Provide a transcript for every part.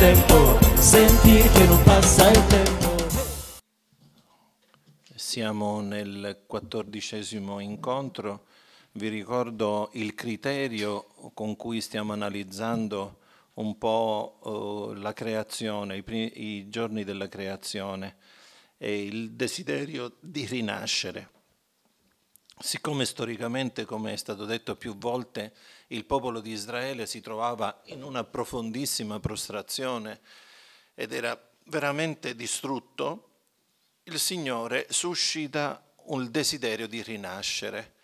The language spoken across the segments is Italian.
tempo, sentir che non passa il tempo. Siamo nel quattordicesimo incontro. Vi ricordo il criterio con cui stiamo analizzando un po' eh, la creazione, i, primi, i giorni della creazione e il desiderio di rinascere. Siccome storicamente, come è stato detto più volte, il popolo di Israele si trovava in una profondissima prostrazione ed era veramente distrutto, il Signore suscita un desiderio di rinascere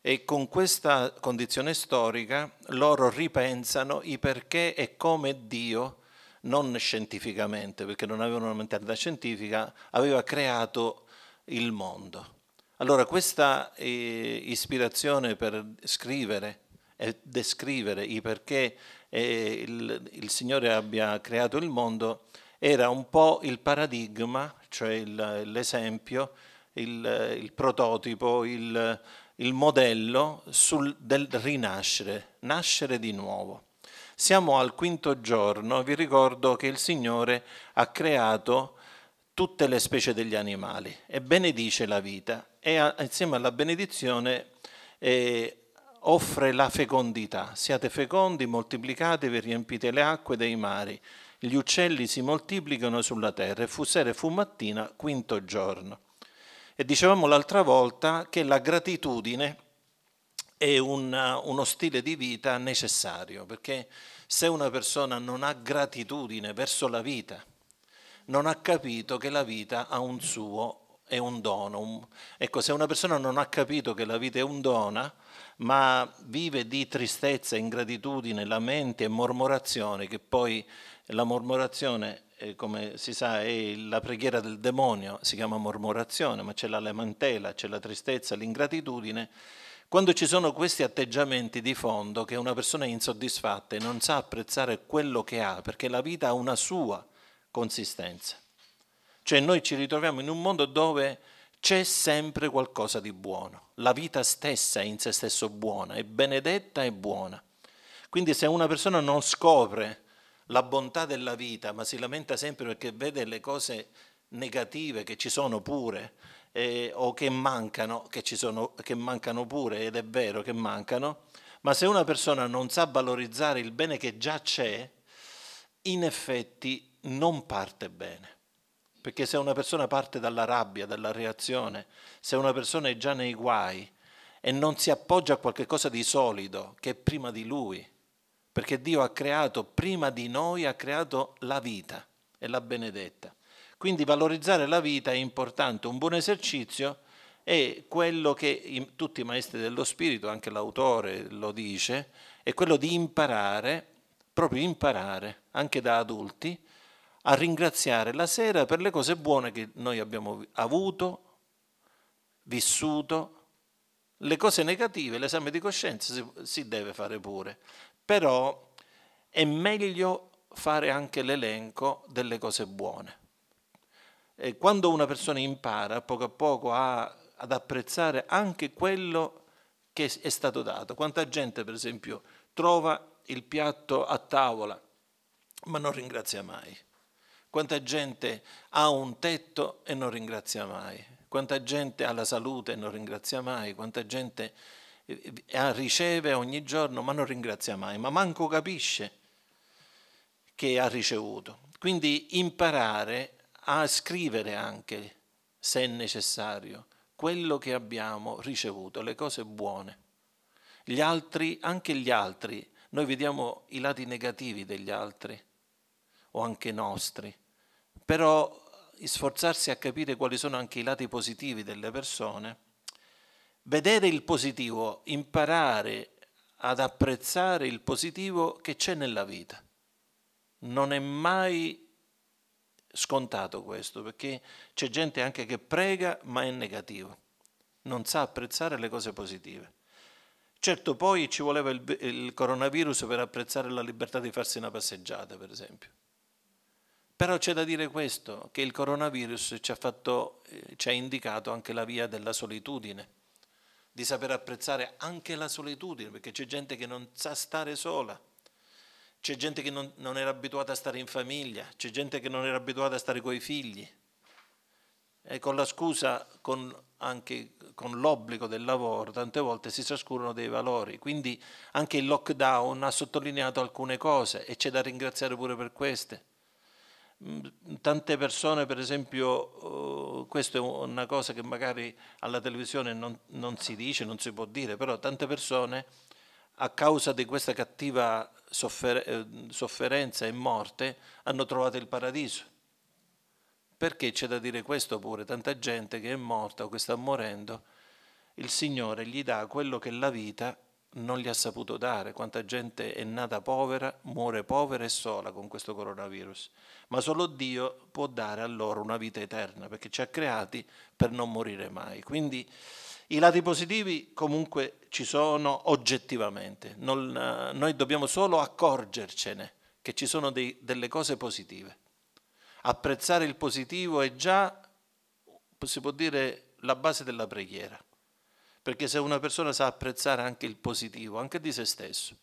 e con questa condizione storica loro ripensano i perché e come Dio, non scientificamente, perché non avevano una mentalità scientifica, aveva creato il mondo. Allora questa eh, ispirazione per scrivere e descrivere i perché eh, il, il Signore abbia creato il mondo, era un po' il paradigma, cioè l'esempio, il, il, prototipo, il, il modello sul, del rinascere, nascere di nuovo. Siamo al quinto giorno, vi ricordo che il Signore ha creato tutte le specie degli animali e benedice la vita e insieme alla benedizione eh, offre la fecondità. Siate fecondi, moltiplicatevi, riempite le acque dei mari. Gli uccelli si moltiplicano sulla terra e fu sera e fu mattina, quinto giorno. E dicevamo l'altra volta che la gratitudine è una, uno stile di vita necessario, perché se una persona non ha gratitudine verso la vita, non ha capito che la vita ha un suo, è un dono. ecco, se una persona non ha capito che la vita è un dono, ma vive di tristezza, ingratitudine, lamenti e mormorazione, che poi la mormorazione, eh, come si sa, è la preghiera del demonio, si chiama mormorazione, ma c'è la lamentela, c'è la tristezza, l'ingratitudine. Quando ci sono questi atteggiamenti di fondo che una persona è insoddisfatta e non sa apprezzare quello che ha, perché la vita ha una sua consistenza. Cioè noi ci ritroviamo in un mondo dove c'è sempre qualcosa di buono. La vita stessa è in se stesso buona, è benedetta e buona. Quindi se una persona non scopre la bontà della vita, ma si lamenta sempre perché vede le cose negative che ci sono pure, eh, o che mancano, che, sono, che mancano pure, ed è vero che mancano, ma se una persona non sa valorizzare il bene che già c'è, in effetti non parte bene. Perché se una persona parte dalla rabbia, dalla reazione, se una persona è già nei guai e non si appoggia a qualcosa di solido che è prima di lui, perché Dio ha creato prima di noi, ha creato la vita e l'ha benedetta. Quindi valorizzare la vita è importante, un buon esercizio è quello che tutti i maestri dello spirito, anche l'autore lo dice, è quello di imparare, proprio imparare, anche da adulti, a ringraziare la sera per le cose buone che noi abbiamo avuto, vissuto. Le cose negative, l'esame di coscienza si, deve fare pure, però è meglio fare anche l'elenco delle cose buone. E quando una persona impara poco a poco a, ad apprezzare anche quello che è stato dato, quanta gente per esempio trova il piatto a tavola ma non ringrazia mai. Quanta gente ha un tetto e non ringrazia mai, quanta gente ha la salute e non ringrazia mai, quanta gente eh, eh, riceve ogni giorno ma non ringrazia mai, ma manco capisce che ha ricevuto. Quindi imparare a scrivere anche, se necessario, quello che abbiamo ricevuto, le cose buone. Gli altri, anche gli altri, noi vediamo i lati negativi degli altri, o anche nostri, però sforzarsi a capire quali sono anche i lati positivi delle persone, vedere il positivo, imparare ad apprezzare il positivo che c'è nella vita. Non è mai scontato questo, perché c'è gente anche che prega ma è negativa, non sa apprezzare le cose positive. Certo poi ci voleva il, il coronavirus per apprezzare la libertà di farsi una passeggiata, per esempio. Però c'è da dire questo, che il coronavirus ci ha, fatto, eh, ci ha indicato anche la via della solitudine, di saper apprezzare anche la solitudine, perché c'è gente che non sa stare sola, c'è gente che non, non era abituata a stare in famiglia, c'è gente che non era abituata a stare con i figli. E con la scusa, con, anche con l'obbligo del lavoro, tante volte si trascurano dei valori. Quindi anche il lockdown ha sottolineato alcune cose e c'è da ringraziare pure per queste Mm, tante persone, per esempio, oh, questa è una cosa che magari alla televisione non, non, si dice, non si può dire, però tante persone a causa di questa cattiva soffer eh, sofferenza e morte hanno trovato il paradiso. Perché c'è da dire questo pure? Tanta gente che è morta o che sta morendo, il Signore gli dà quello che è la vita non gli ha saputo dare, quanta gente è nata povera, muore povera e sola con questo coronavirus, ma solo Dio può dare a loro una vita eterna perché ci ha creati per non morire mai. Quindi i lati positivi comunque ci sono oggettivamente, non, eh, noi dobbiamo solo accorgercene che ci sono dei, delle cose positive. Apprezzare il positivo è già, si può dire, la base della preghiera perché se una persona sa apprezzare anche il positivo, anche di se stesso.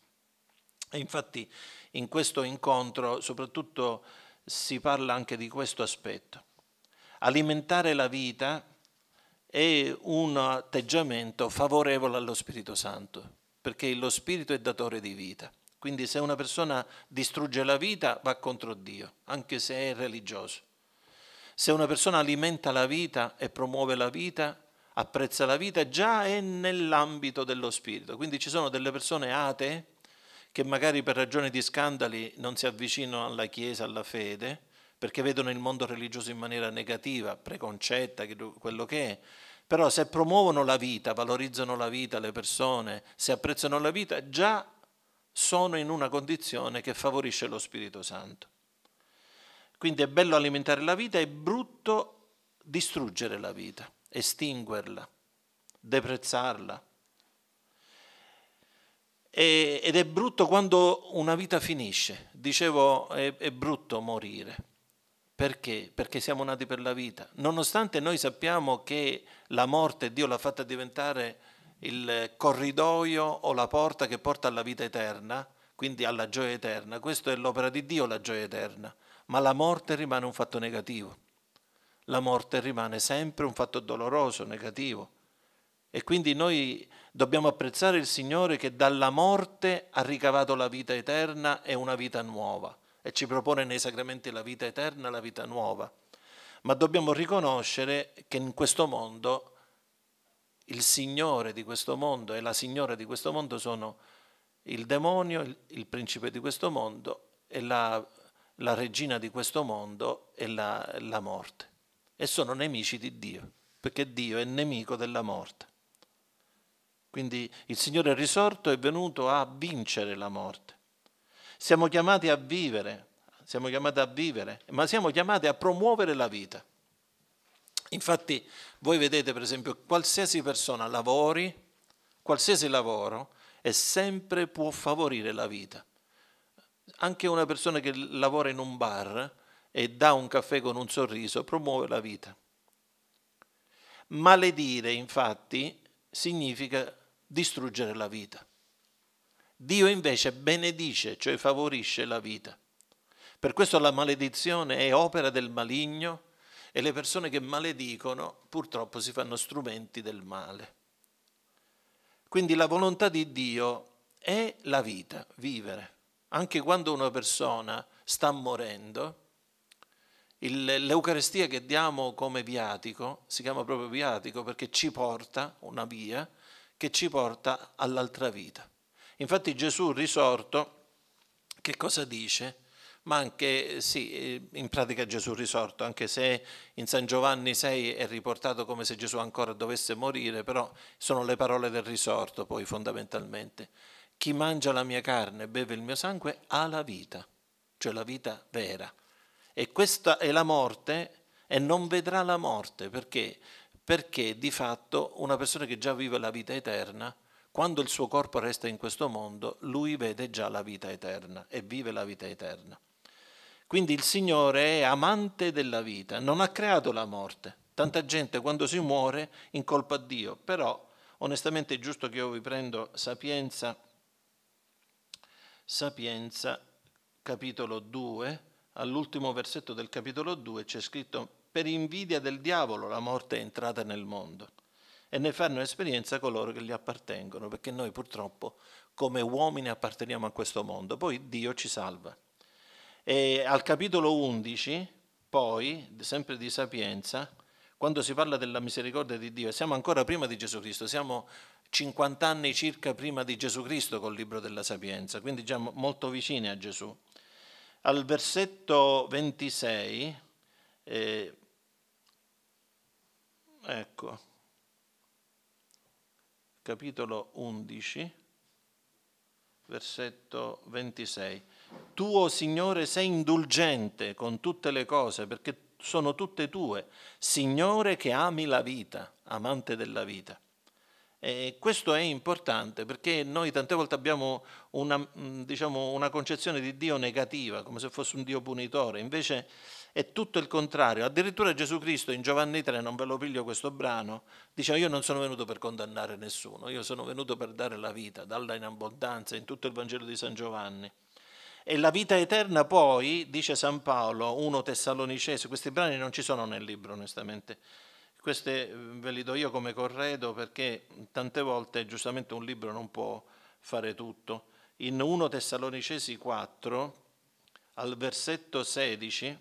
E infatti in questo incontro soprattutto si parla anche di questo aspetto. Alimentare la vita è un atteggiamento favorevole allo Spirito Santo, perché lo Spirito è datore di vita. Quindi se una persona distrugge la vita va contro Dio, anche se è religioso. Se una persona alimenta la vita e promuove la vita, apprezza la vita già è nell'ambito dello spirito. Quindi ci sono delle persone atee che magari per ragioni di scandali non si avvicinano alla Chiesa, alla fede, perché vedono il mondo religioso in maniera negativa, preconcetta, quello che è. Però se promuovono la vita, valorizzano la vita, le persone, se apprezzano la vita, già sono in una condizione che favorisce lo Spirito Santo. Quindi è bello alimentare la vita, è brutto distruggere la vita estinguerla, deprezzarla. E, ed è brutto quando una vita finisce. Dicevo, è, è brutto morire. Perché? Perché siamo nati per la vita. Nonostante noi sappiamo che la morte Dio l'ha fatta diventare il corridoio o la porta che porta alla vita eterna, quindi alla gioia eterna. Questa è l'opera di Dio, la gioia eterna. Ma la morte rimane un fatto negativo la morte rimane sempre un fatto doloroso, negativo. E quindi noi dobbiamo apprezzare il Signore che dalla morte ha ricavato la vita eterna e una vita nuova e ci propone nei sacramenti la vita eterna e la vita nuova. Ma dobbiamo riconoscere che in questo mondo il Signore di questo mondo e la Signora di questo mondo sono il demonio, il, il principe di questo mondo e la, la, regina di questo mondo e la, la morte e sono nemici di Dio, perché Dio è nemico della morte. Quindi il Signore risorto è venuto a vincere la morte. Siamo chiamati a vivere, siamo chiamati a vivere, ma siamo chiamati a promuovere la vita. Infatti voi vedete per esempio qualsiasi persona lavori, qualsiasi lavoro, e sempre può favorire la vita. Anche una persona che lavora in un bar e dà un caffè con un sorriso promuove la vita. Maledire, infatti, significa distruggere la vita. Dio invece benedice, cioè favorisce la vita. Per questo la maledizione è opera del maligno e le persone che maledicono purtroppo si fanno strumenti del male. Quindi la volontà di Dio è la vita, vivere. Anche quando una persona sta morendo, l'Eucarestia che diamo come viatico si chiama proprio viatico perché ci porta una via che ci porta all'altra vita. Infatti Gesù risorto che cosa dice? Ma anche, sì, eh, in pratica Gesù risorto, anche se in San Giovanni 6 è riportato come se Gesù ancora dovesse morire, però sono le parole del risorto poi fondamentalmente. Chi mangia la mia carne e beve il mio sangue ha la vita, cioè la vita vera. E questa è la morte e non vedrà la morte perché? Perché di fatto una persona che già vive la vita eterna, quando il suo corpo resta in questo mondo, lui vede già la vita eterna e vive la vita eterna. Quindi il Signore è amante della vita, non ha creato la morte. Tanta gente quando si muore incolpa Dio, però onestamente è giusto che io vi prendo Sapienza, Sapienza capitolo 2, all'ultimo versetto del capitolo 2 c'è scritto per invidia del diavolo la morte è entrata nel mondo e ne fanno esperienza coloro che gli appartengono, perché noi purtroppo come uomini apparteniamo a questo mondo, poi Dio ci salva. E al capitolo 11, poi, sempre di Sapienza, quando si parla della misericordia di Dio, siamo ancora prima di Gesù Cristo, siamo 50 anni circa prima di Gesù Cristo col libro della Sapienza, quindi già molto vicini a Gesù. Al versetto 26, eh, ecco, capitolo 11, versetto 26. Tuo Signore, sei indulgente con tutte le cose, perché sono tutte tue. Signore che ami la vita, amante della vita. Eh, questo è importante perché noi tante volte abbiamo una, mm, diciamo, una concezione di Dio negativa, come se fosse un Dio punitore, invece è tutto il contrario. Addirittura Gesù Cristo in Giovanni 3, non ve lo piglio questo brano, dice io non sono venuto per condannare nessuno, io sono venuto per dare la vita, darla in abbondanza in tutto il Vangelo di San Giovanni. E la vita eterna poi, dice San Paolo, uno Tessalonicese, questi brani non ci sono nel libro onestamente, queste eh, ve li do io come corredo perché tante volte giustamente un libro non può fare tutto. In 1 Tessalonicesi 4, al versetto 16,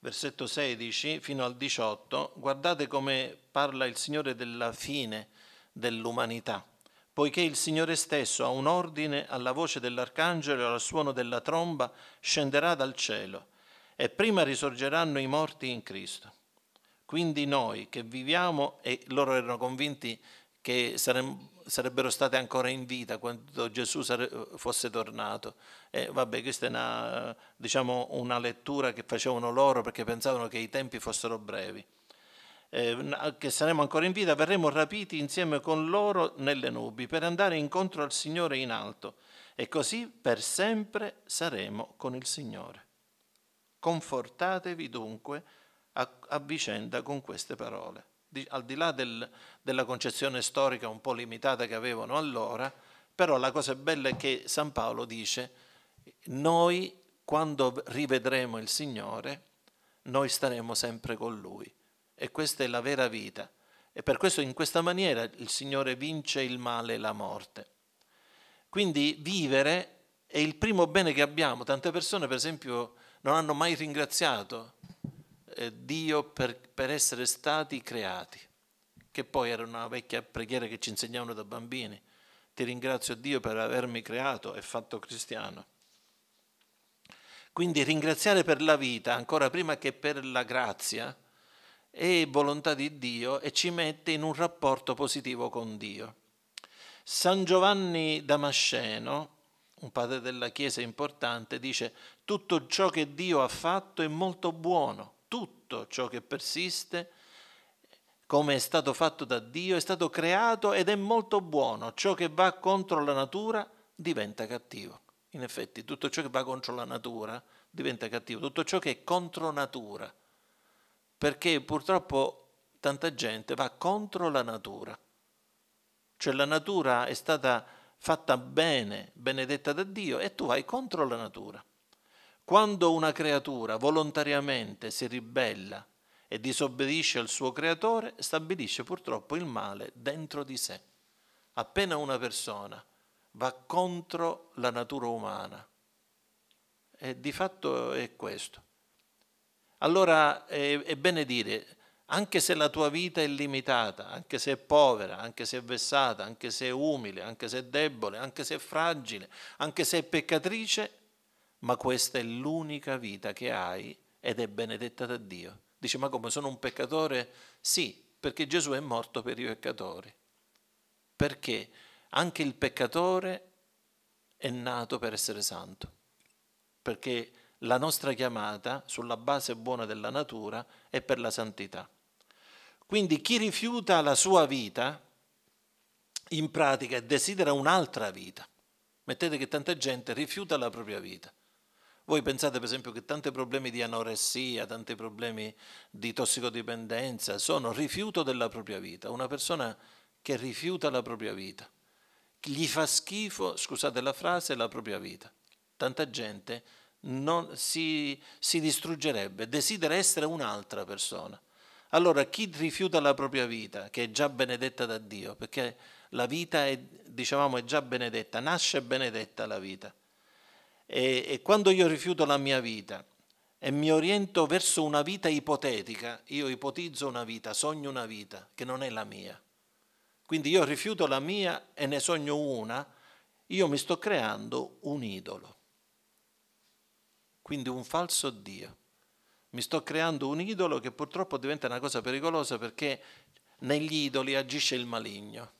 versetto 16 fino al 18, guardate come parla il Signore della fine dell'umanità poiché il Signore stesso ha un ordine alla voce dell'arcangelo e al suono della tromba scenderà dal cielo e prima risorgeranno i morti in Cristo. Quindi noi che viviamo, e loro erano convinti che sarebbero state ancora in vita quando Gesù fosse tornato. E vabbè, questa è una, diciamo, una lettura che facevano loro perché pensavano che i tempi fossero brevi. Eh, che saremo ancora in vita, verremo rapiti insieme con loro nelle nubi per andare incontro al Signore in alto e così per sempre saremo con il Signore. Confortatevi dunque a, a vicenda con queste parole. Di, al di là del, della concezione storica un po' limitata che avevano allora, però la cosa bella è che San Paolo dice, noi quando rivedremo il Signore, noi staremo sempre con Lui. E questa è la vera vita. E per questo in questa maniera il Signore vince il male e la morte. Quindi vivere è il primo bene che abbiamo. Tante persone, per esempio, non hanno mai ringraziato eh, Dio per, per, essere stati creati, che poi era una vecchia preghiera che ci insegnavano da bambini. Ti ringrazio Dio per avermi creato e fatto cristiano. Quindi ringraziare per la vita, ancora prima che per la grazia, è volontà di Dio e ci mette in un rapporto positivo con Dio. San Giovanni Damasceno, un padre della Chiesa importante, dice tutto ciò che Dio ha fatto è molto buono tutto ciò che persiste, come è stato fatto da Dio, è stato creato ed è molto buono. Ciò che va contro la natura diventa cattivo. In effetti, tutto ciò che va contro la natura diventa cattivo, tutto ciò che è contro natura, perché purtroppo tanta gente va contro la natura. Cioè la natura è stata fatta bene, benedetta da Dio, e tu vai contro la natura. Quando una creatura volontariamente si ribella e disobbedisce al suo creatore, stabilisce purtroppo il male dentro di sé. Appena una persona va contro la natura umana, e di fatto è questo. Allora è, è bene dire, anche se la tua vita è limitata, anche se è povera, anche se è vessata, anche se è umile, anche se è debole, anche se è fragile, anche se è peccatrice, ma questa è l'unica vita che hai ed è benedetta da Dio. Dice, ma come sono un peccatore? Sì, perché Gesù è morto per i peccatori. Perché anche il peccatore è nato per essere santo. Perché la nostra chiamata, sulla base buona della natura, è per la santità. Quindi chi rifiuta la sua vita, in pratica desidera un'altra vita. Mettete che tanta gente rifiuta la propria vita. Voi pensate per esempio che tanti problemi di anoressia, tanti problemi di tossicodipendenza sono rifiuto della propria vita. Una persona che rifiuta la propria vita, gli fa schifo, scusate la frase, la propria vita. Tanta gente non, si, si distruggerebbe, desidera essere un'altra persona. Allora chi rifiuta la propria vita, che è già benedetta da Dio, perché la vita è, dicevamo, è già benedetta, nasce benedetta la vita e, e quando io rifiuto la mia vita e mi oriento verso una vita ipotetica, io ipotizzo una vita, sogno una vita che non è la mia. Quindi io rifiuto la mia e ne sogno una, io mi sto creando un idolo. Quindi un falso Dio. Mi sto creando un idolo che purtroppo diventa una cosa pericolosa perché negli idoli agisce il maligno.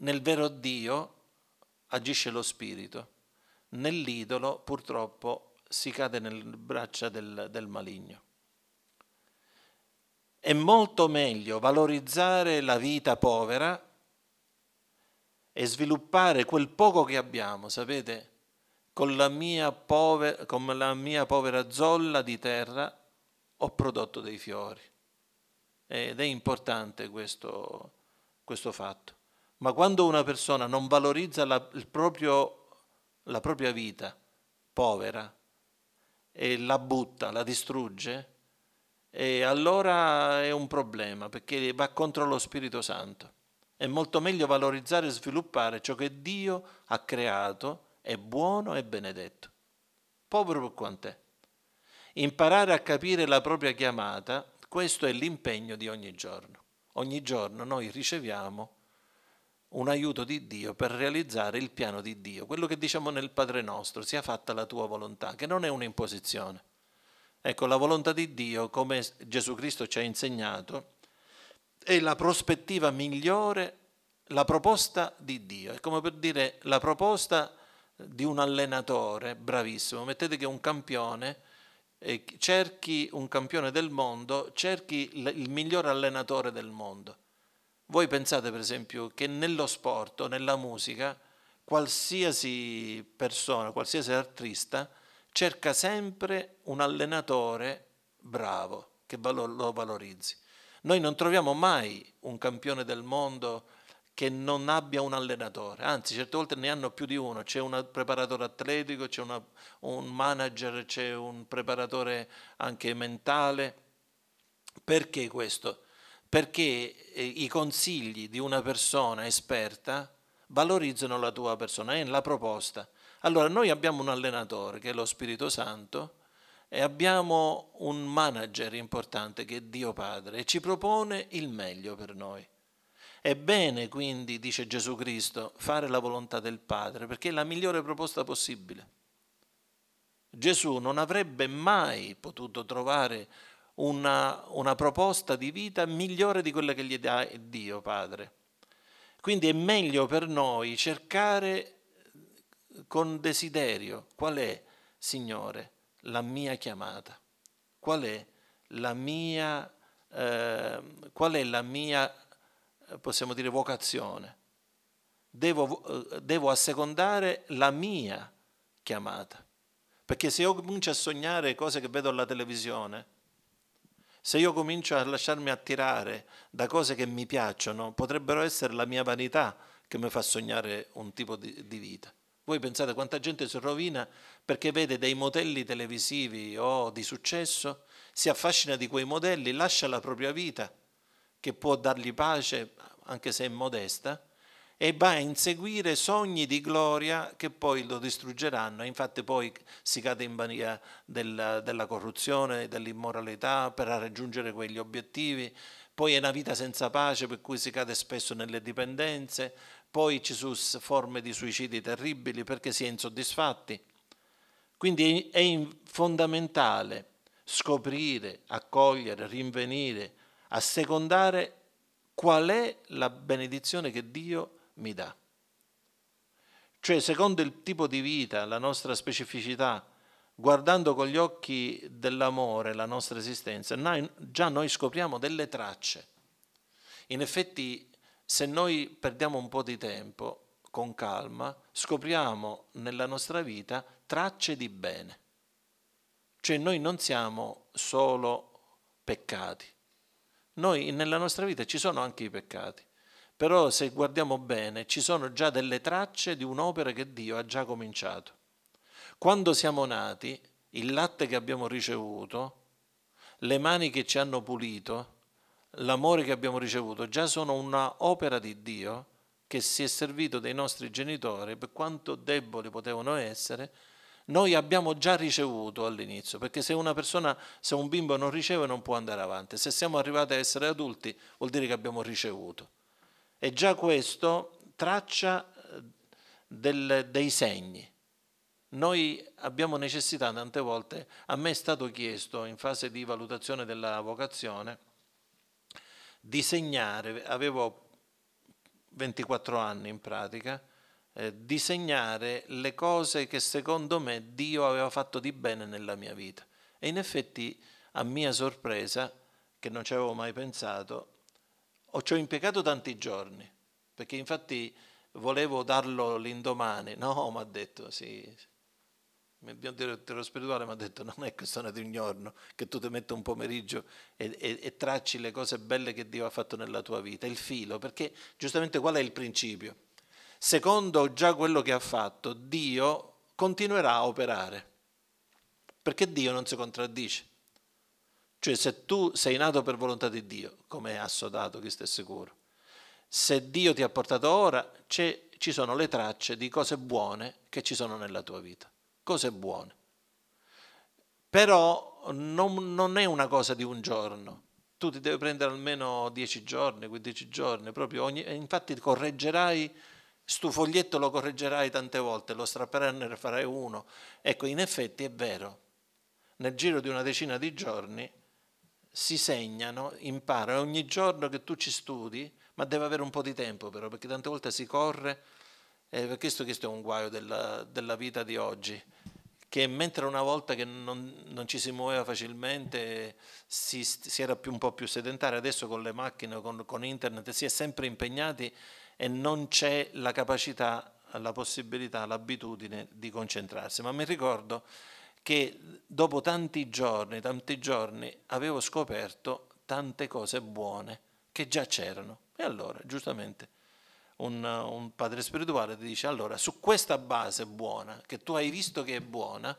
Nel vero Dio agisce lo spirito nell'idolo purtroppo si cade nelle braccia del, del maligno. È molto meglio valorizzare la vita povera e sviluppare quel poco che abbiamo, sapete, con la mia, povera, con la mia povera zolla di terra ho prodotto dei fiori. Ed è importante questo, questo fatto. Ma quando una persona non valorizza la, il proprio la propria vita povera e la butta, la distrugge, e allora è un problema perché va contro lo Spirito Santo. È molto meglio valorizzare e sviluppare ciò che Dio ha creato, è buono e benedetto. Povero per quant'è. Imparare a capire la propria chiamata, questo è l'impegno di ogni giorno. Ogni giorno noi riceviamo un aiuto di Dio per realizzare il piano di Dio. Quello che diciamo nel Padre nostro, sia fatta la tua volontà, che non è un'imposizione. Ecco, la volontà di Dio, come Gesù Cristo ci ha insegnato, è la prospettiva migliore, la proposta di Dio. È come per dire la proposta di un allenatore bravissimo. Mettete che un campione cerchi un campione del mondo, cerchi il miglior allenatore del mondo voi pensate per esempio che nello sport o nella musica qualsiasi persona, qualsiasi artista cerca sempre un allenatore bravo che lo valorizzi. Noi non troviamo mai un campione del mondo che non abbia un allenatore, anzi certe volte ne hanno più di uno, c'è un preparatore atletico, c'è una, un manager, c'è un preparatore anche mentale. Perché questo? perché eh, i consigli di una persona esperta valorizzano la tua persona, è la proposta. Allora noi abbiamo un allenatore che è lo Spirito Santo e abbiamo un manager importante che è Dio Padre e ci propone il meglio per noi. È bene quindi, dice Gesù Cristo, fare la volontà del Padre perché è la migliore proposta possibile. Gesù non avrebbe mai potuto trovare una, una proposta di vita migliore di quella che gli dà Dio Padre. Quindi è meglio per noi cercare con desiderio qual è, Signore, la mia chiamata, qual è la mia, eh, qual è la mia possiamo dire, vocazione. Devo, eh, devo assecondare la mia chiamata. Perché se io comincio a sognare cose che vedo alla televisione, se io comincio a lasciarmi attirare da cose che mi piacciono, potrebbero essere la mia vanità che mi fa sognare un tipo di, di vita. Voi pensate quanta gente si rovina perché vede dei modelli televisivi o di successo, si affascina di quei modelli, lascia la propria vita che può dargli pace, anche se è modesta, e va a inseguire sogni di gloria che poi lo distruggeranno. Infatti poi si cade in mania della, della corruzione, dell'immoralità per raggiungere quegli obiettivi. Poi è una vita senza pace per cui si cade spesso nelle dipendenze. Poi ci sono forme di suicidi terribili perché si è insoddisfatti. Quindi è fondamentale scoprire, accogliere, rinvenire, assecondare qual è la benedizione che Dio ha mi dà. Cioè, secondo il tipo di vita, la nostra specificità, guardando con gli occhi dell'amore la nostra esistenza, noi, già noi scopriamo delle tracce. In effetti, se noi perdiamo un po' di tempo, con calma, scopriamo nella nostra vita tracce di bene. Cioè noi non siamo solo peccati, noi nella nostra vita ci sono anche i peccati. Però se guardiamo bene ci sono già delle tracce di un'opera che Dio ha già cominciato. Quando siamo nati, il latte che abbiamo ricevuto, le mani che ci hanno pulito, l'amore che abbiamo ricevuto, già sono un'opera di Dio che si è servito dei nostri genitori, per quanto deboli potevano essere, noi abbiamo già ricevuto all'inizio, perché se una persona, se un bimbo non riceve non può andare avanti, se siamo arrivati a essere adulti vuol dire che abbiamo ricevuto. E già questo traccia eh, del, dei segni. Noi abbiamo necessità tante volte, a me è stato chiesto in fase di valutazione della vocazione, di segnare, avevo 24 anni in pratica, eh, di segnare le cose che secondo me Dio aveva fatto di bene nella mia vita. E in effetti, a mia sorpresa, che non ci avevo mai pensato, Oh, ci ho impiegato tanti giorni, perché infatti volevo darlo l'indomani. No, mi ha detto, sì. Il mio direttore spirituale mi ha detto non è questione di un giorno che tu ti metti un pomeriggio e, e, e tracci le cose belle che Dio ha fatto nella tua vita, il filo, perché giustamente qual è il principio? Secondo già quello che ha fatto, Dio continuerà a operare, perché Dio non si contraddice. Cioè se tu sei nato per volontà di Dio, come è assodato chi è sicuro, se Dio ti ha portato ora, ci sono le tracce di cose buone che ci sono nella tua vita, cose buone. Però non, non è una cosa di un giorno, tu ti devi prendere almeno 10 giorni, 15 giorni, proprio ogni, infatti correggerai, stu foglietto lo correggerai tante volte, lo strapperai e ne farai uno. Ecco, in effetti è vero, nel giro di una decina di giorni si segnano, imparano. Ogni giorno che tu ci studi, ma deve avere un po' di tempo però, perché tante volte si corre, e eh, per questo, questo è un guaio della, della vita di oggi, che mentre una volta che non, non ci si muoveva facilmente, si, si era più, un po' più sedentari, adesso con le macchine, con, con internet, si è sempre impegnati e non c'è la capacità, la possibilità, l'abitudine di concentrarsi. Ma mi ricordo che dopo tanti giorni, tanti giorni avevo scoperto tante cose buone che già c'erano. E allora, giustamente, un, un, padre spirituale ti dice, allora, su questa base buona, che tu hai visto che è buona,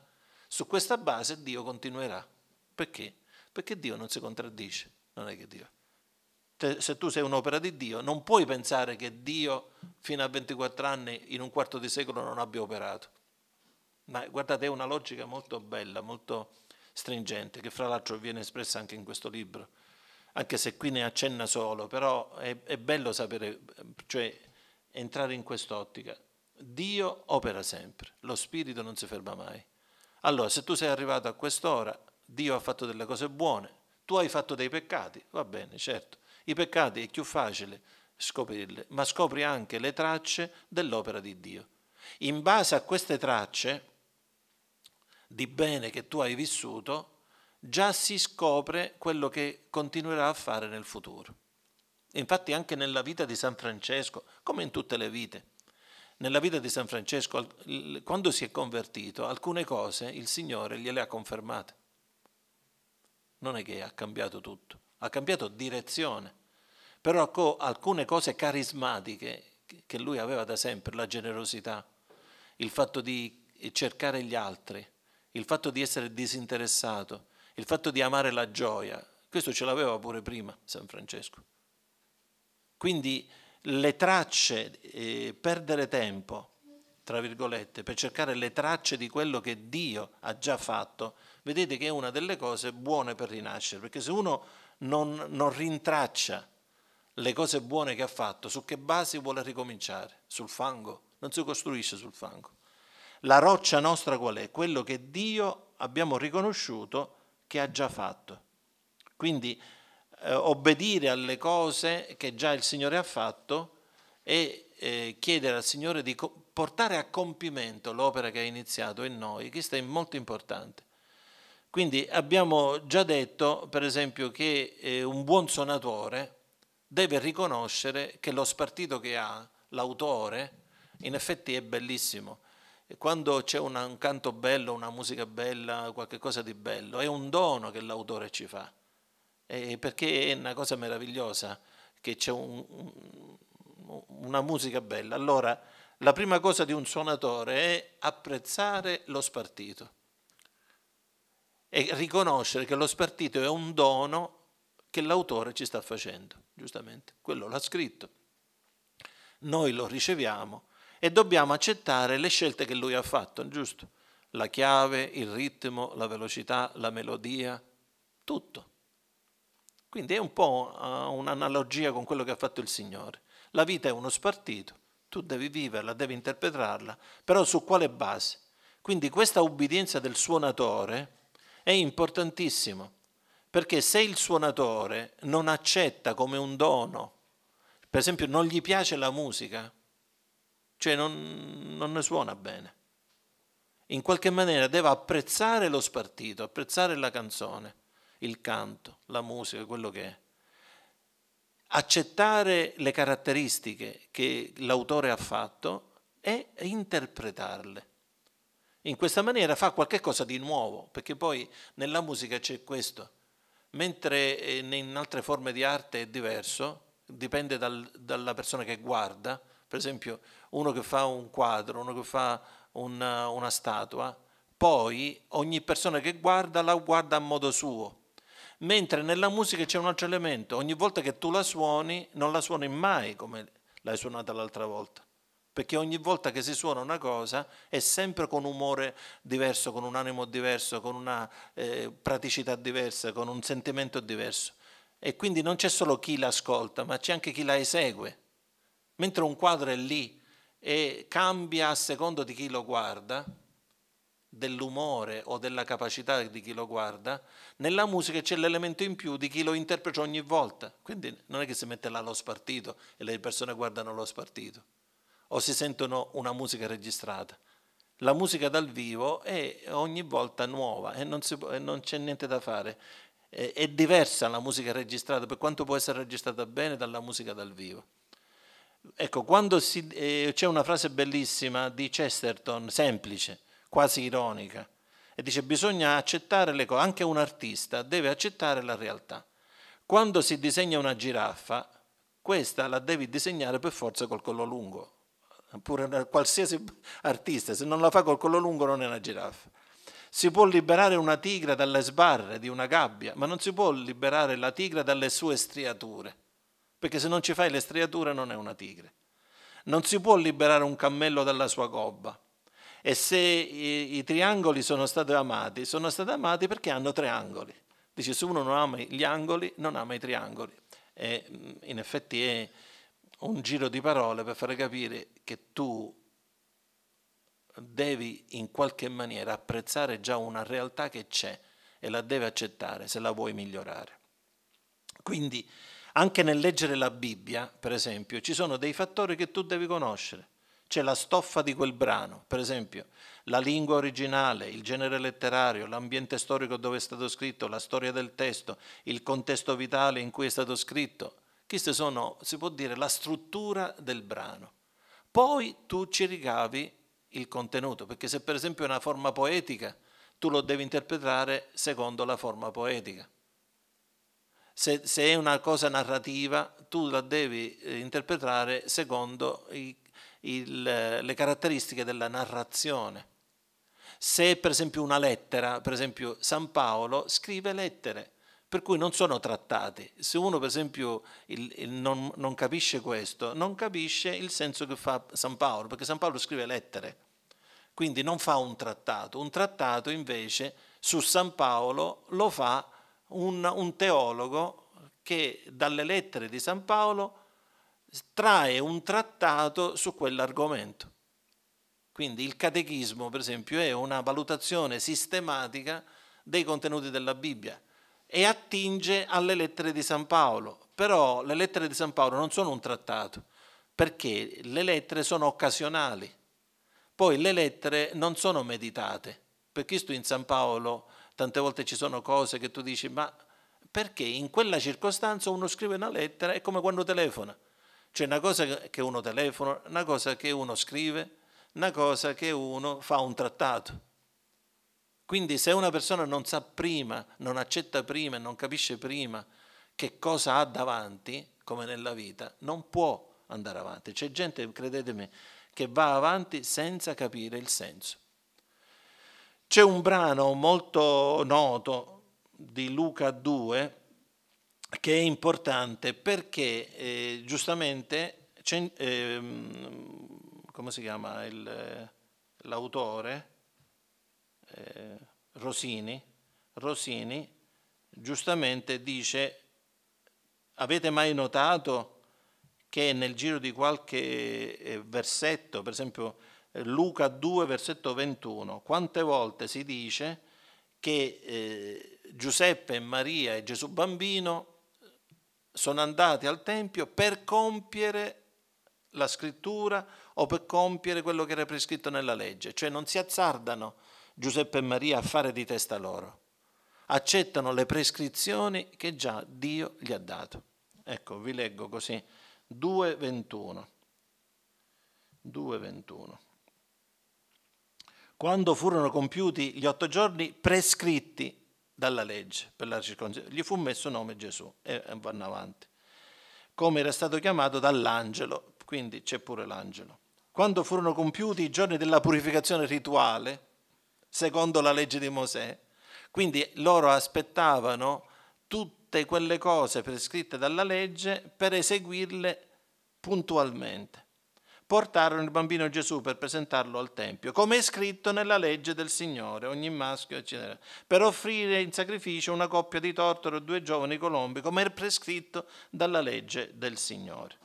su questa base Dio continuerà. Perché? Perché Dio non si contraddice, non è che Dio. Cioè, se tu sei un'opera di Dio, non puoi pensare che Dio fino a 24 anni, in un quarto di secolo, non abbia operato. Ma guardate, è una logica molto bella, molto stringente, che fra l'altro viene espressa anche in questo libro, anche se qui ne accenna solo, però è, è bello sapere, cioè entrare in quest'ottica. Dio opera sempre, lo Spirito non si ferma mai. Allora, se tu sei arrivato a quest'ora, Dio ha fatto delle cose buone, tu hai fatto dei peccati, va bene, certo. I peccati è più facile scoprirli, ma scopri anche le tracce dell'opera di Dio. In base a queste tracce, di bene che tu hai vissuto, già si scopre quello che continuerà a fare nel futuro. Infatti anche nella vita di San Francesco, come in tutte le vite, nella vita di San Francesco, quando si è convertito, alcune cose il Signore gliele ha confermate. Non è che ha cambiato tutto, ha cambiato direzione, però alcune cose carismatiche che lui aveva da sempre, la generosità, il fatto di cercare gli altri, il fatto di essere disinteressato, il fatto di amare la gioia, questo ce l'aveva pure prima San Francesco. Quindi le tracce, eh, perdere tempo, tra virgolette, per cercare le tracce di quello che Dio ha già fatto, vedete che è una delle cose buone per rinascere, perché se uno non, non rintraccia le cose buone che ha fatto, su che basi vuole ricominciare? Sul fango? Non si costruisce sul fango. La roccia nostra qual è? Quello che Dio abbiamo riconosciuto che ha già fatto. Quindi eh, obbedire alle cose che già il Signore ha fatto e eh, chiedere al Signore di portare a compimento l'opera che ha iniziato in noi, questo è molto importante. Quindi abbiamo già detto, per esempio, che eh, un buon suonatore deve riconoscere che lo spartito che ha l'autore in effetti è bellissimo e quando c'è una, un canto bello, una musica bella, qualcosa di bello, è un dono che l'autore ci fa, e perché è una cosa meravigliosa che c'è un, un, una musica bella. Allora, la prima cosa di un suonatore è apprezzare lo spartito e riconoscere che lo spartito è un dono che l'autore ci sta facendo, giustamente. Quello l'ha scritto, noi lo riceviamo e dobbiamo accettare le scelte che lui ha fatto, giusto? La chiave, il ritmo, la velocità, la melodia, tutto. Quindi è un po' eh, un'analogia con quello che ha fatto il Signore. La vita è uno spartito, tu devi viverla, devi interpretarla, però su quale base? Quindi questa ubbidienza del suonatore è importantissima, perché se il suonatore non accetta come un dono, per esempio non gli piace la musica, cioè non, non ne suona bene. In qualche maniera deve apprezzare lo spartito, apprezzare la canzone, il canto, la musica, quello che è. Accettare le caratteristiche che l'autore ha fatto e interpretarle. In questa maniera fa qualcosa di nuovo, perché poi nella musica c'è questo, mentre eh, in altre forme di arte è diverso, dipende dal, dalla persona che guarda, per esempio uno che fa un quadro, uno che fa una, una statua, poi ogni persona che guarda la guarda a modo suo. Mentre nella musica c'è un altro elemento, ogni volta che tu la suoni non la suoni mai come l'hai suonata l'altra volta, perché ogni volta che si suona una cosa è sempre con un umore diverso, con un animo diverso, con una eh, praticità diversa, con un sentimento diverso. E quindi non c'è solo chi l'ascolta, ma c'è anche chi la esegue mentre un quadro è lì e cambia a secondo di chi lo guarda, dell'umore o della capacità di chi lo guarda, nella musica c'è l'elemento in più di chi lo interpreta ogni volta. Quindi non è che si mette là lo spartito e le persone guardano lo spartito o si sentono una musica registrata. La musica dal vivo è ogni volta nuova e non, può, e non c'è niente da fare. È, è diversa la musica registrata, per quanto può essere registrata bene dalla musica dal vivo. Ecco, quando si, eh, c'è una frase bellissima di Chesterton, semplice, quasi ironica, e dice bisogna accettare le cose, anche un artista deve accettare la realtà. Quando si disegna una giraffa, questa la devi disegnare per forza col collo lungo, pure qualsiasi artista, se non la fa col collo lungo non è una giraffa. Si può liberare una tigre dalle sbarre di una gabbia, ma non si può liberare la tigre dalle sue striature perché se non ci fai le striature non è una tigre. Non si può liberare un cammello dalla sua gobba. E se i, i triangoli sono stati amati, sono stati amati perché hanno tre angoli. Dice, se uno non ama gli angoli, non ama i triangoli. E mm, in effetti è un giro di parole per far capire che tu devi in qualche maniera apprezzare già una realtà che c'è e la devi accettare se la vuoi migliorare. Quindi anche nel leggere la Bibbia, per esempio, ci sono dei fattori che tu devi conoscere. C'è la stoffa di quel brano, per esempio, la lingua originale, il genere letterario, l'ambiente storico dove è stato scritto, la storia del testo, il contesto vitale in cui è stato scritto. Queste sono, si può dire, la struttura del brano. Poi tu ci ricavi il contenuto, perché se per esempio è una forma poetica, tu lo devi interpretare secondo la forma poetica se, se è una cosa narrativa, tu la devi eh, interpretare secondo i, il, eh, le caratteristiche della narrazione. Se per esempio una lettera, per esempio San Paolo scrive lettere, per cui non sono trattati. Se uno per esempio il, il non, non capisce questo, non capisce il senso che fa San Paolo, perché San Paolo scrive lettere, quindi non fa un trattato. Un trattato invece su San Paolo lo fa un, un teologo che dalle lettere di San Paolo trae un trattato su quell'argomento. Quindi il catechismo, per esempio, è una valutazione sistematica dei contenuti della Bibbia e attinge alle lettere di San Paolo. Però le lettere di San Paolo non sono un trattato, perché le lettere sono occasionali. Poi le lettere non sono meditate. Per questo in San Paolo Tante volte ci sono cose che tu dici, ma perché in quella circostanza uno scrive una lettera è come quando telefona. C'è cioè, una cosa che uno telefona, una cosa che uno scrive, una cosa che uno fa un trattato. Quindi se una persona non sa prima, non accetta prima non capisce prima che cosa ha davanti, come nella vita, non può andare avanti. C'è gente, credetemi, che va avanti senza capire il senso. C'è un brano molto noto di Luca 2 che è importante perché eh, giustamente eh, come si chiama l'autore eh, Rosini Rosini giustamente dice avete mai notato che nel giro di qualche eh, versetto per esempio Luca 2 versetto 21, quante volte si dice che eh, Giuseppe e Maria e Gesù bambino sono andati al Tempio per compiere la scrittura o per compiere quello che era prescritto nella legge, cioè non si azzardano Giuseppe e Maria a fare di testa loro, accettano le prescrizioni che già Dio gli ha dato. Ecco, vi leggo così, 2.21. 2.21 quando furono compiuti gli otto giorni prescritti dalla legge per la circoncisione, gli fu messo nome Gesù e vanno avanti, come era stato chiamato dall'angelo, quindi c'è pure l'angelo. Quando furono compiuti i giorni della purificazione rituale, secondo la legge di Mosè, quindi loro aspettavano tutte quelle cose prescritte dalla legge per eseguirle puntualmente portarono il bambino Gesù per presentarlo al Tempio, come è scritto nella legge del Signore, ogni maschio, eccetera, per offrire in sacrificio una coppia di tortore o due giovani colombi, come è prescritto dalla legge del Signore.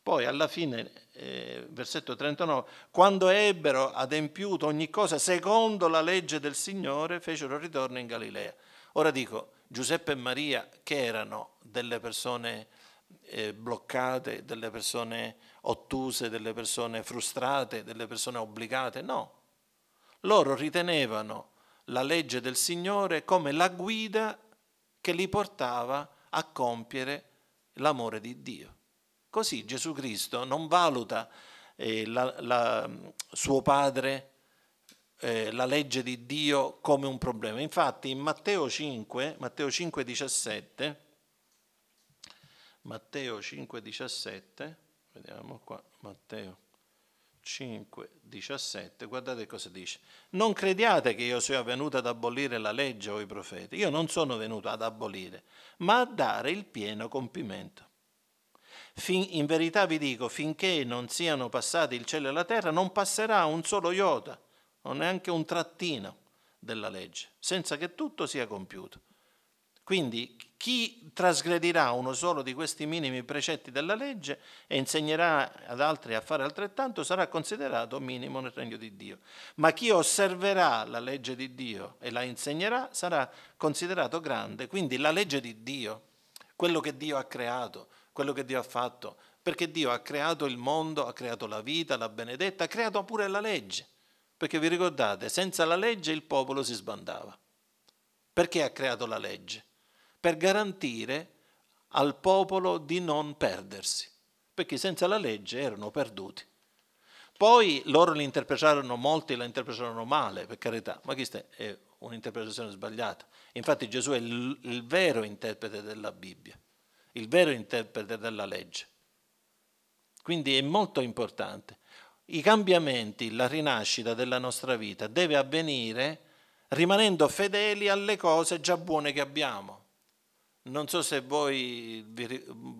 Poi alla fine, eh, versetto 39, quando ebbero adempiuto ogni cosa secondo la legge del Signore, fecero ritorno in Galilea. Ora dico, Giuseppe e Maria, che erano delle persone eh, bloccate, delle persone ottuse, delle persone frustrate, delle persone obbligate, no. Loro ritenevano la legge del Signore come la guida che li portava a compiere l'amore di Dio. Così Gesù Cristo non valuta eh, la, la, mm, suo padre, eh, la legge di Dio come un problema. Infatti in Matteo 5, Matteo 5, 17, Matteo 5,17, vediamo qua, Matteo 5,17, guardate cosa dice. Non crediate che io sia venuto ad abolire la legge o i profeti. Io non sono venuto ad abolire, ma a dare il pieno compimento. Fin, in verità vi dico, finché non siano passati il cielo e la terra, non passerà un solo iota, o neanche un trattino della legge, senza che tutto sia compiuto. Quindi chi trasgredirà uno solo di questi minimi precetti della legge e insegnerà ad altri a fare altrettanto sarà considerato minimo nel regno di Dio. Ma chi osserverà la legge di Dio e la insegnerà sarà considerato grande. Quindi la legge di Dio, quello che Dio ha creato, quello che Dio ha fatto, perché Dio ha creato il mondo, ha creato la vita, la benedetta, ha creato pure la legge. Perché vi ricordate, senza la legge il popolo si sbandava. Perché ha creato la legge? per garantire al popolo di non perdersi, perché senza la legge erano perduti. Poi loro li interpretarono, molti la interpretarono male, per carità, ma questa è un'interpretazione sbagliata. Infatti Gesù è il, vero interprete della Bibbia, il vero interprete della legge. Quindi è molto importante. I cambiamenti, la rinascita della nostra vita deve avvenire rimanendo fedeli alle cose già buone che abbiamo. Non so se voi,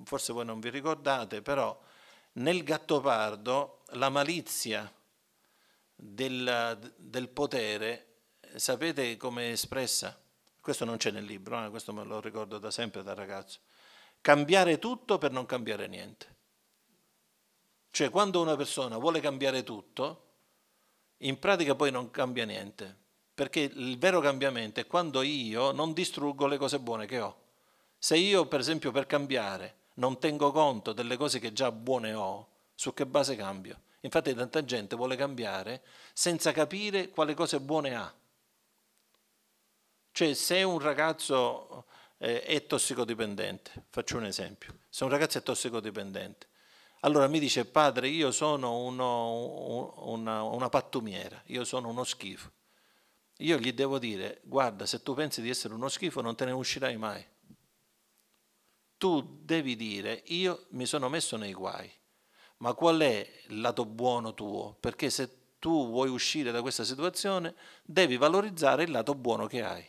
forse voi non vi ricordate, però nel Gattopardo la malizia del, del potere, sapete come è espressa? Questo non c'è nel libro, eh? questo me lo ricordo da sempre da ragazzo. Cambiare tutto per non cambiare niente. Cioè quando una persona vuole cambiare tutto, in pratica poi non cambia niente, perché il vero cambiamento è quando io non distruggo le cose buone che ho. Se io, per esempio, per cambiare non tengo conto delle cose che già buone ho, su che base cambio? Infatti tanta gente vuole cambiare senza capire quale cose buone ha. Cioè se un ragazzo eh, è tossicodipendente, faccio un esempio, se un ragazzo è tossicodipendente, allora mi dice padre io sono uno, una, una pattumiera, io sono uno schifo. Io gli devo dire guarda se tu pensi di essere uno schifo non te ne uscirai mai tu devi dire io mi sono messo nei guai, ma qual è il lato buono tuo? Perché se tu vuoi uscire da questa situazione devi valorizzare il lato buono che hai,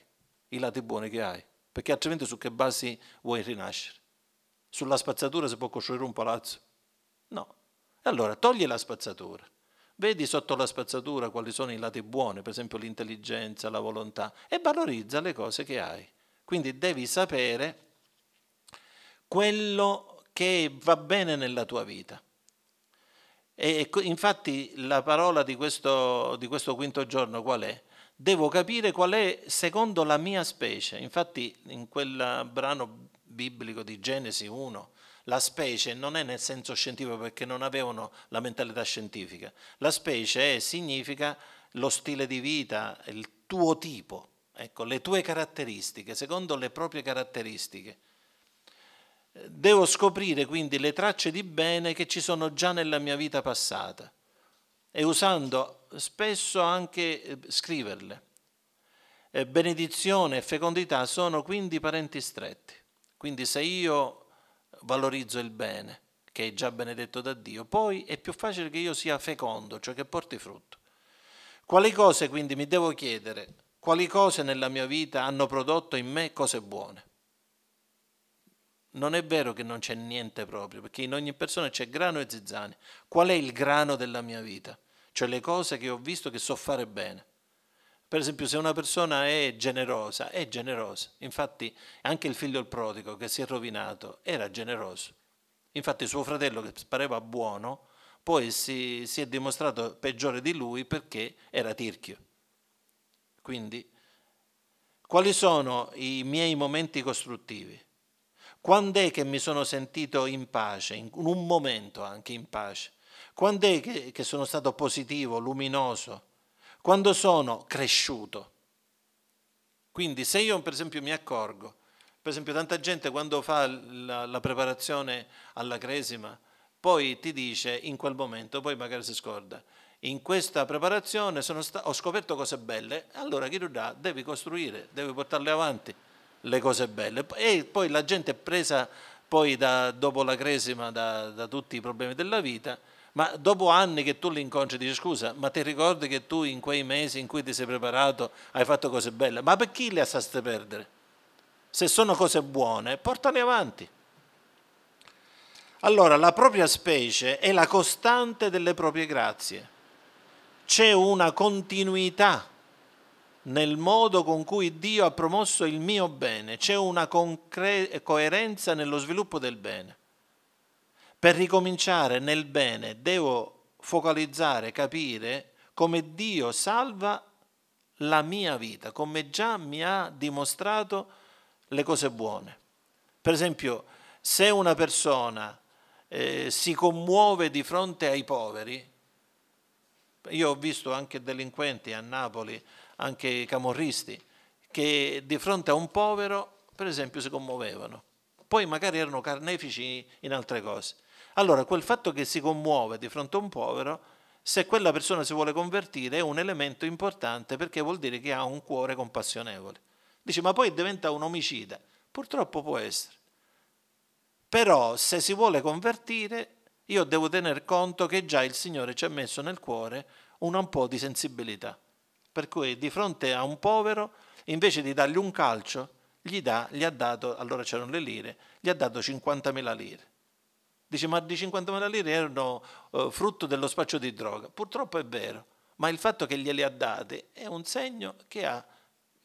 i lati buoni che hai, perché altrimenti su che basi vuoi rinascere? Sulla spazzatura si può costruire un palazzo? No. Allora togli la spazzatura. Vedi sotto la spazzatura quali sono i lati buoni, per esempio l'intelligenza, la volontà, e valorizza le cose che hai. Quindi devi sapere quello che va bene nella tua vita. E infatti la parola di questo, di questo quinto giorno qual è? Devo capire qual è secondo la mia specie. Infatti in quel brano biblico di Genesi 1, la specie non è nel senso scientifico perché non avevano la mentalità scientifica. La specie è, significa lo stile di vita, il tuo tipo, ecco, le tue caratteristiche, secondo le proprie caratteristiche. Devo scoprire quindi le tracce di bene che ci sono già nella mia vita passata e usando spesso anche eh, scriverle. Eh, benedizione e fecondità sono quindi parenti stretti. Quindi se io valorizzo il bene, che è già benedetto da Dio, poi è più facile che io sia fecondo, cioè che porti frutto. Quali cose quindi mi devo chiedere? Quali cose nella mia vita hanno prodotto in me cose buone? non è vero che non c'è niente proprio, perché in ogni persona c'è grano e zizzania. Qual è il grano della mia vita? Cioè le cose che ho visto che so fare bene. Per esempio, se una persona è generosa, è generosa. Infatti, anche il figlio del prodigo che si è rovinato era generoso. Infatti, suo fratello, che pareva buono, poi si, si è dimostrato peggiore di lui perché era tirchio. Quindi, quali sono i miei momenti costruttivi? Quando è che mi sono sentito in pace, in un momento anche in pace? Quando è che, che sono stato positivo, luminoso? Quando sono cresciuto? Quindi se io per esempio mi accorgo, per esempio tanta gente quando fa la, la preparazione alla cresima, poi ti dice in quel momento, poi magari si scorda, in questa preparazione ho scoperto cose belle, allora chi lo dà devi costruire, devi portarle avanti le cose belle. E poi la gente è presa poi da, dopo la cresima da, da, tutti i problemi della vita, ma dopo anni che tu li incontri dici scusa, ma ti ricordi che tu in quei mesi in cui ti sei preparato hai fatto cose belle, ma per chi le assaste perdere? Se sono cose buone, portale avanti. Allora, la propria specie è la costante delle proprie grazie. C'è una continuità nel modo con cui Dio ha promosso il mio bene, c'è una concre- coerenza nello sviluppo del bene. Per ricominciare nel bene devo focalizzare, capire come Dio salva la mia vita, come già mi ha dimostrato le cose buone. Per esempio, se una persona eh, si commuove di fronte ai poveri, io ho visto anche delinquenti a Napoli anche i camorristi, che di fronte a un povero, per esempio, si commuovevano. Poi magari erano carnefici in altre cose. Allora, quel fatto che si commuove di fronte a un povero, se quella persona si vuole convertire, è un elemento importante perché vuol dire che ha un cuore compassionevole. Dice, ma poi diventa un omicida. Purtroppo può essere. Però se si vuole convertire, io devo tener conto che già il Signore ci ha messo nel cuore un po' di sensibilità per cui di fronte a un povero, invece di dargli un calcio, gli, dà, gli ha dato, allora c'erano le lire, gli ha dato 50.000 lire. Dice, ma di 50.000 lire erano eh, frutto dello spaccio di droga. Purtroppo è vero, ma il fatto che gliele ha date è un segno che ha,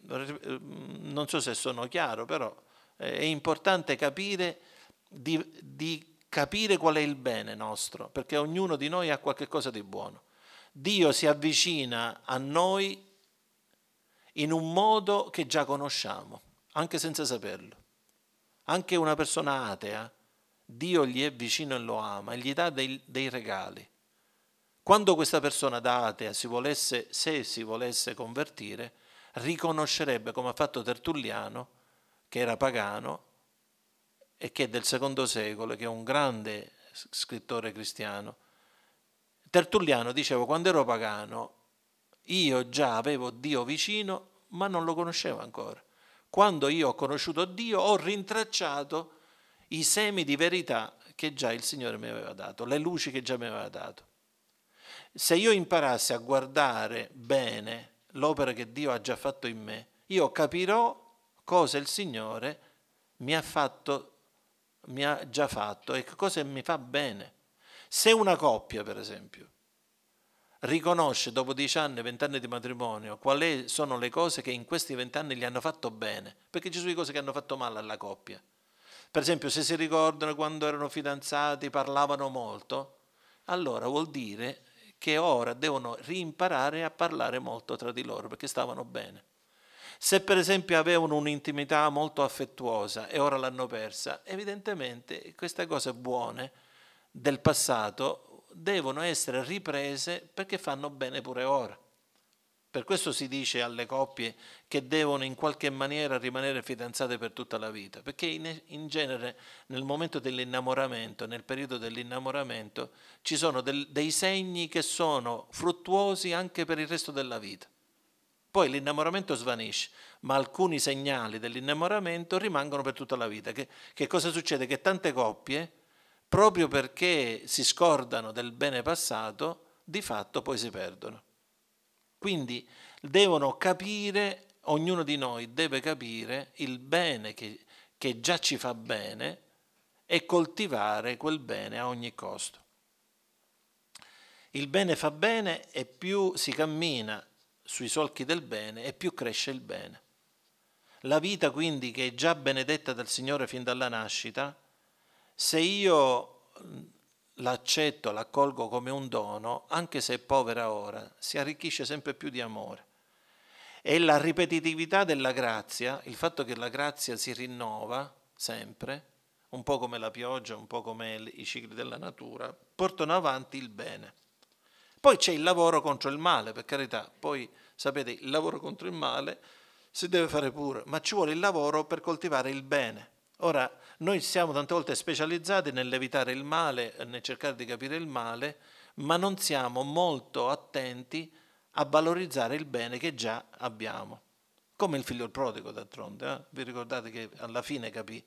eh, non so se sono chiaro, però eh, è importante capire di, di capire qual è il bene nostro, perché ognuno di noi ha qualcosa di buono. Dio si avvicina a noi in un modo che già conosciamo, anche senza saperlo. Anche una persona atea, Dio gli è vicino e lo ama e gli dà dei, dei regali. Quando questa persona da atea si volesse, se si volesse convertire, riconoscerebbe, come ha fatto Tertulliano, che era pagano e che è del secondo secolo, che è un grande scrittore cristiano, Tertulliano dicevo, quando ero pagano, io già avevo Dio vicino, ma non lo conoscevo ancora. Quando io ho conosciuto Dio, ho rintracciato i semi di verità che già il Signore mi aveva dato, le luci che già mi aveva dato. Se io imparassi a guardare bene l'opera che Dio ha già fatto in me, io capirò cosa il Signore mi ha, fatto, mi ha già fatto e cosa mi fa bene. Se una coppia, per esempio, riconosce dopo 10 anni, 20 anni di matrimonio, quali sono le cose che in questi 20 anni gli hanno fatto bene, perché ci sono le cose che hanno fatto male alla coppia. Per esempio, se si ricordano quando erano fidanzati, parlavano molto, allora vuol dire che ora devono rimparare a parlare molto tra di loro perché stavano bene. Se per esempio avevano un'intimità molto affettuosa e ora l'hanno persa, evidentemente queste cose buone del passato devono essere riprese perché fanno bene pure ora. Per questo si dice alle coppie che devono in qualche maniera rimanere fidanzate per tutta la vita, perché in, genere nel momento dell'innamoramento, nel periodo dell'innamoramento, ci sono del, dei segni che sono fruttuosi anche per il resto della vita. Poi l'innamoramento svanisce, ma alcuni segnali dell'innamoramento rimangono per tutta la vita. Che, che cosa succede? Che tante coppie proprio perché si scordano del bene passato, di fatto poi si perdono. Quindi devono capire, ognuno di noi deve capire il bene che, che già ci fa bene e coltivare quel bene a ogni costo. Il bene fa bene e più si cammina sui solchi del bene e più cresce il bene. La vita quindi che è già benedetta dal Signore fin dalla nascita se io l'accetto, l'accolgo come un dono, anche se è povera ora, si arricchisce sempre più di amore. E la ripetitività della grazia, il fatto che la grazia si rinnova sempre, un po' come la pioggia, un po' come i cicli della natura, portano avanti il bene. Poi c'è il lavoro contro il male, per carità, poi sapete, il lavoro contro il male si deve fare pure, ma ci vuole il lavoro per coltivare il bene. Ora, noi siamo tante volte specializzati nell'evitare il male, nel cercare di capire il male, ma non siamo molto attenti a valorizzare il bene che già abbiamo. Come il figlio prodigo d'altronde, eh? vi ricordate che alla fine capì.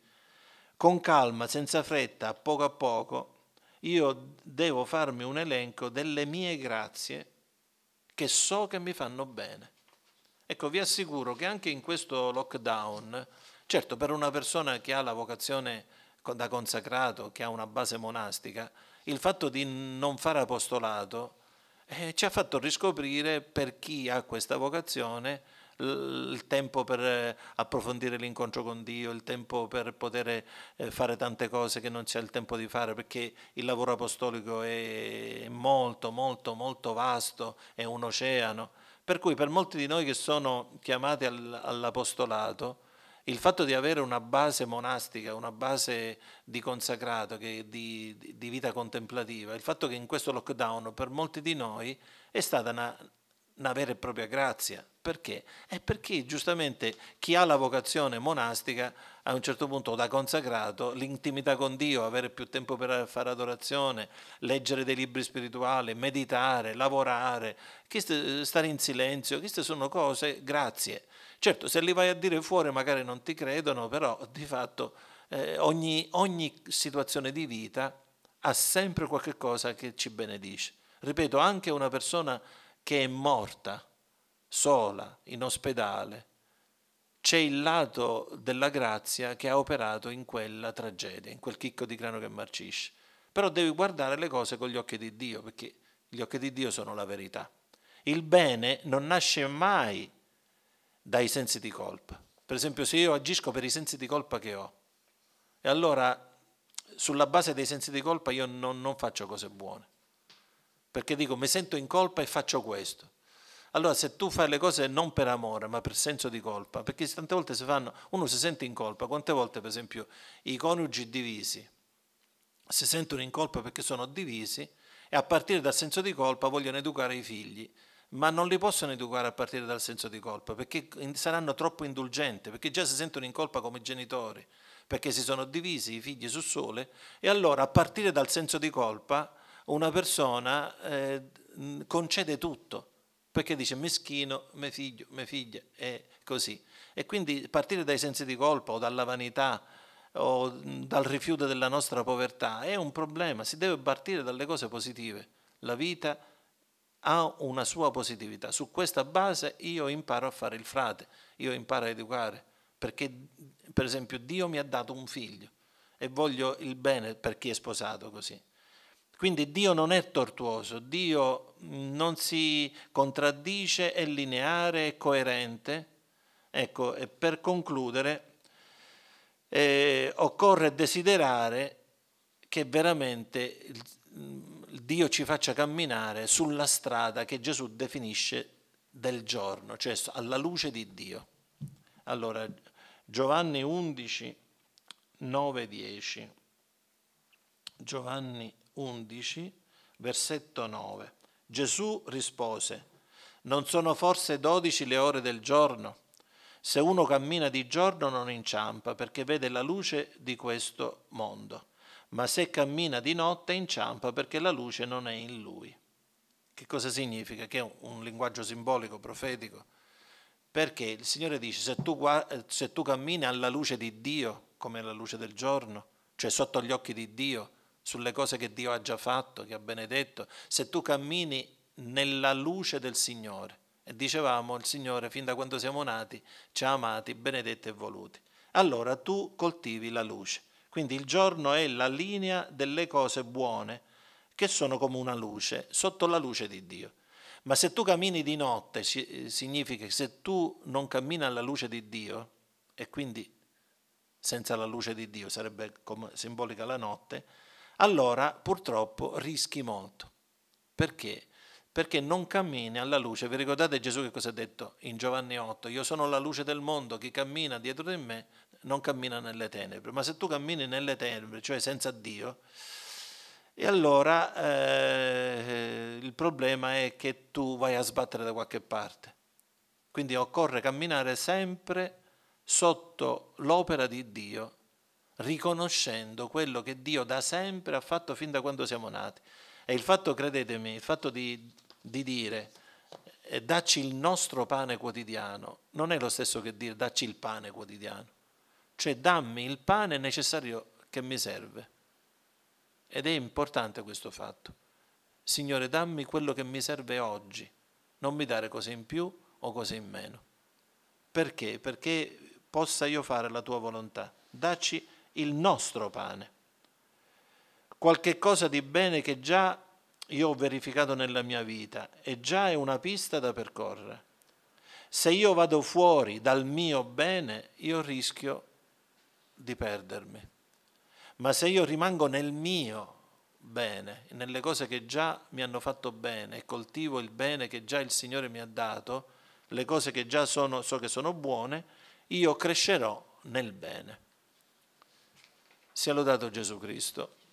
Con calma, senza fretta, a poco a poco, io devo farmi un elenco delle mie grazie che so che mi fanno bene. Ecco, vi assicuro che anche in questo lockdown Certo, per una persona che ha la vocazione da consacrato, che ha una base monastica, il fatto di non fare apostolato eh, ci ha fatto riscoprire per chi ha questa vocazione il tempo per approfondire l'incontro con Dio, il tempo per poter eh, fare tante cose che non si ha il tempo di fare, perché il lavoro apostolico è molto, molto, molto vasto, è un oceano. Per cui per molti di noi che sono chiamati all'apostolato, il fatto di avere una base monastica, una base di consacrato, che, di, di, vita contemplativa, il fatto che in questo lockdown per molti di noi è stata una, una vera e propria grazia. Perché? È perché giustamente chi ha la vocazione monastica a un certo punto da consacrato, l'intimità con Dio, avere più tempo per fare adorazione, leggere dei libri spirituali, meditare, lavorare, stare in silenzio, queste sono cose, grazie Certo, se li vai a dire fuori magari non ti credono, però di fatto eh, ogni, ogni situazione di vita ha sempre qualche cosa che ci benedice. Ripeto, anche una persona che è morta, sola, in ospedale, c'è il lato della grazia che ha operato in quella tragedia, in quel chicco di grano che marcisce. Però devi guardare le cose con gli occhi di Dio, perché gli occhi di Dio sono la verità. Il bene non nasce mai dai sensi di colpa. Per esempio se io agisco per i sensi di colpa che ho, e allora sulla base dei sensi di colpa io non, non faccio cose buone, perché dico mi sento in colpa e faccio questo. Allora se tu fai le cose non per amore ma per senso di colpa, perché tante volte si fanno, uno si sente in colpa, quante volte per esempio i coniugi divisi si sentono in colpa perché sono divisi e a partire dal senso di colpa vogliono educare i figli ma non li possono educare a partire dal senso di colpa, perché saranno troppo indulgenti, perché già si sentono in colpa come genitori, perché si sono divisi i figli sul sole e allora a partire dal senso di colpa una persona eh, concede tutto, perché dice meschino, mio figlio, mia figlia e così. E quindi partire dai sensi di colpa o dalla vanità o dal rifiuto della nostra povertà è un problema, si deve partire dalle cose positive. La vita ha una sua positività. Su questa base io imparo a fare il frate, io imparo a educare, perché per esempio Dio mi ha dato un figlio e voglio il bene per chi è sposato così. Quindi Dio non è tortuoso, Dio non si contraddice, è lineare, è coerente. Ecco, e per concludere, eh, occorre desiderare che veramente Il, Dio ci faccia camminare sulla strada che Gesù definisce del giorno, cioè alla luce di Dio. Allora, Giovanni 11, 9, 10. Giovanni 11, versetto 9. Gesù rispose, non sono forse dodici le ore del giorno? Se uno cammina di giorno non inciampa perché vede la luce di questo mondo ma se cammina di notte inciampa perché la luce non è in lui. Che cosa significa? Che è un linguaggio simbolico, profetico. Perché il Signore dice, se tu, se tu cammini alla luce di Dio, come la luce del giorno, cioè sotto gli occhi di Dio, sulle cose che Dio ha già fatto, che ha benedetto, se tu cammini nella luce del Signore, e dicevamo il Signore fin da quando siamo nati ci ha amati, benedetti e voluti, allora tu coltivi la luce. Quindi il giorno è la linea delle cose buone che sono come una luce, sotto la luce di Dio. Ma se tu cammini di notte eh, significa che se tu non cammini alla luce di Dio, e quindi senza la luce di Dio sarebbe simbolica la notte, allora purtroppo rischi molto. Perché? Perché non cammini alla luce. Vi ricordate Gesù che cosa ha detto in Giovanni 8? Io sono la luce del mondo, chi cammina dietro di me non cammina nelle tenebre, ma se tu cammini nelle tenebre, cioè senza Dio, e allora eh, il problema è che tu vai a sbattere da qualche parte. Quindi occorre camminare sempre sotto l'opera di Dio, riconoscendo quello che Dio da sempre ha fatto fin da quando siamo nati. E il fatto, credetemi, il fatto di, di dire eh, dacci il nostro pane quotidiano non è lo stesso che dire dacci il pane quotidiano cioè dammi il pane necessario che mi serve. Ed è importante questo fatto. Signore, dammi quello che mi serve oggi, non mi dare cose in più o cose in meno. Perché? Perché possa io fare la tua volontà. Dacci il nostro pane. Qualche cosa di bene che già io ho verificato nella mia vita e già è una pista da percorrere. Se io vado fuori dal mio bene, io rischio di perdermi. Ma se io rimango nel mio bene, nelle cose che già mi hanno fatto bene e coltivo il bene che già il Signore mi ha dato, le cose che già sono, so che sono buone, io crescerò nel bene. Sia lodato Gesù Cristo.